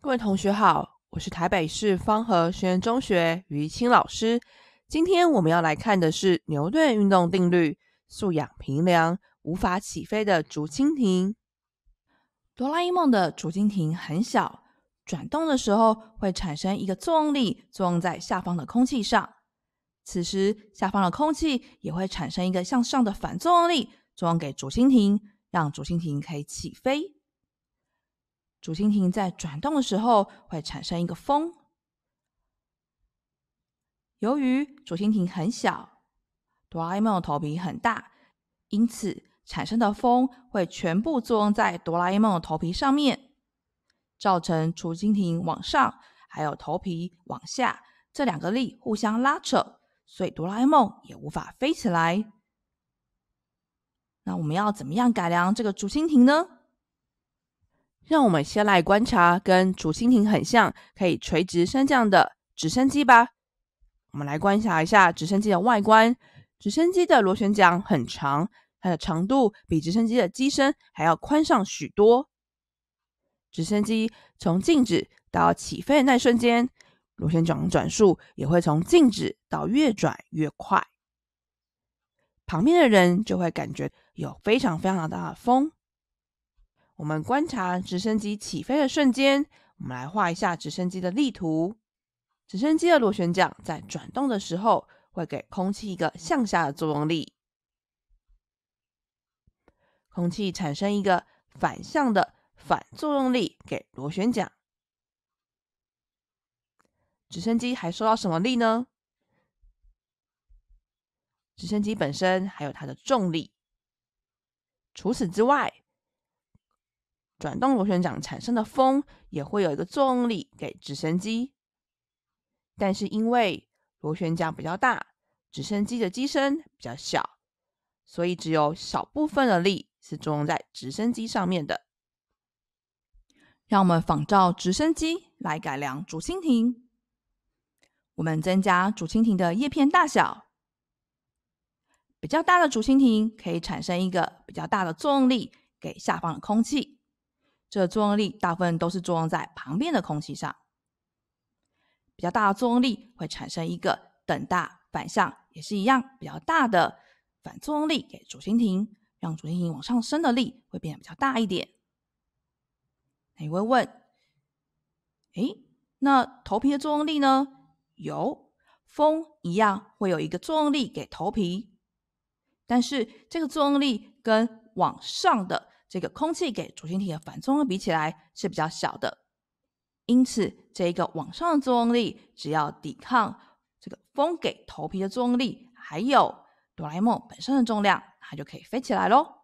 各位同学好，我是台北市方和实验中学于清老师。今天我们要来看的是牛顿运动定律。素养平梁无法起飞的竹蜻蜓，哆啦 A 梦的竹蜻蜓很小，转动的时候会产生一个作用力作用在下方的空气上，此时下方的空气也会产生一个向上的反作用力作用给竹蜻蜓，让竹蜻蜓可以起飞。竹蜻蜓在转动的时候会产生一个风。由于竹蜻蜓很小，哆啦 A 梦的头皮很大，因此产生的风会全部作用在哆啦 A 梦的头皮上面，造成竹蜻蜓往上，还有头皮往下这两个力互相拉扯，所以哆啦 A 梦也无法飞起来。那我们要怎么样改良这个竹蜻蜓呢？让我们先来观察跟竹蜻蜓很像、可以垂直升降的直升机吧。我们来观察一下直升机的外观。直升机的螺旋桨很长，它的长度比直升机的机身还要宽上许多。直升机从静止到起飞的那瞬间，螺旋桨转速也会从静止到越转越快，旁边的人就会感觉有非常非常大的风。我们观察直升机起飞的瞬间，我们来画一下直升机的力图。直升机的螺旋桨在转动的时候，会给空气一个向下的作用力，空气产生一个反向的反作用力给螺旋桨。直升机还受到什么力呢？直升机本身还有它的重力。除此之外，转动螺旋桨产生的风也会有一个作用力给直升机，但是因为螺旋桨比较大，直升机的机身比较小，所以只有少部分的力是作用在直升机上面的。让我们仿照直升机来改良竹蜻蜓，我们增加竹蜻蜓的叶片大小，比较大的竹蜻蜓可以产生一个比较大的作用力给下方的空气。这作用力大部分都是作用在旁边的空气上，比较大的作用力会产生一个等大反向，也是一样比较大的反作用力给主蜻蜓，让主蜻蜓往上升的力会变得比较大一点。你会问？哎，那头皮的作用力呢？有风一样会有一个作用力给头皮，但是这个作用力跟往上的。这个空气给主星体的反作用力比起来是比较小的，因此这一个往上的作用力只要抵抗这个风给头皮的作用力，还有哆啦 A 梦本身的重量，它就可以飞起来喽。